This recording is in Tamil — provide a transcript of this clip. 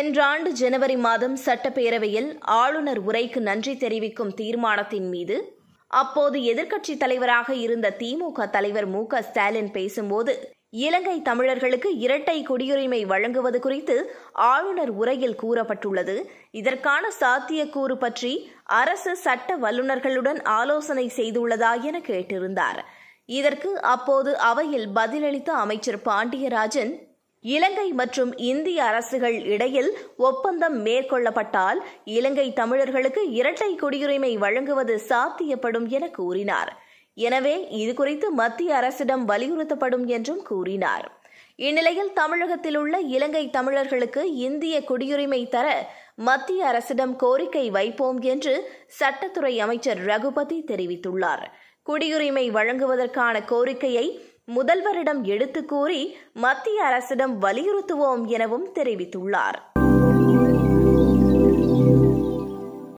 சென்ற ஆண்டு ஜனவரி மாதம் சட்டப்பேரவையில் ஆளுநர் உரைக்கு நன்றி தெரிவிக்கும் தீர்மானத்தின் மீது அப்போது எதிர்க்கட்சித் தலைவராக இருந்த திமுக தலைவர் மு ஸ்டாலின் பேசும்போது இலங்கை தமிழர்களுக்கு இரட்டை குடியுரிமை வழங்குவது குறித்து ஆளுநர் உரையில் கூறப்பட்டுள்ளது இதற்கான சாத்தியக்கூறு பற்றி அரசு சட்ட வல்லுநர்களுடன் ஆலோசனை செய்துள்ளதா என கேட்டிருந்தார் இதற்கு அப்போது அவையில் பதிலளித்த அமைச்சர் பாண்டியராஜன் இலங்கை மற்றும் இந்திய அரசுகள் இடையில் ஒப்பந்தம் மேற்கொள்ளப்பட்டால் இலங்கை தமிழர்களுக்கு இரட்டை குடியுரிமை வழங்குவது சாத்தியப்படும் என கூறினார் எனவே இதுகுறித்து மத்திய அரசிடம் வலியுறுத்தப்படும் என்றும் கூறினார் இந்நிலையில் தமிழகத்தில் உள்ள இலங்கை தமிழர்களுக்கு இந்திய குடியுரிமை தர மத்திய அரசிடம் கோரிக்கை வைப்போம் என்று சட்டத்துறை அமைச்சர் ரகுபதி தெரிவித்துள்ளார் குடியுரிமை வழங்குவதற்கான கோரிக்கையை முதல்வரிடம் எடுத்துக் கூறி மத்திய அரசிடம் வலியுறுத்துவோம் எனவும் தெரிவித்துள்ளார்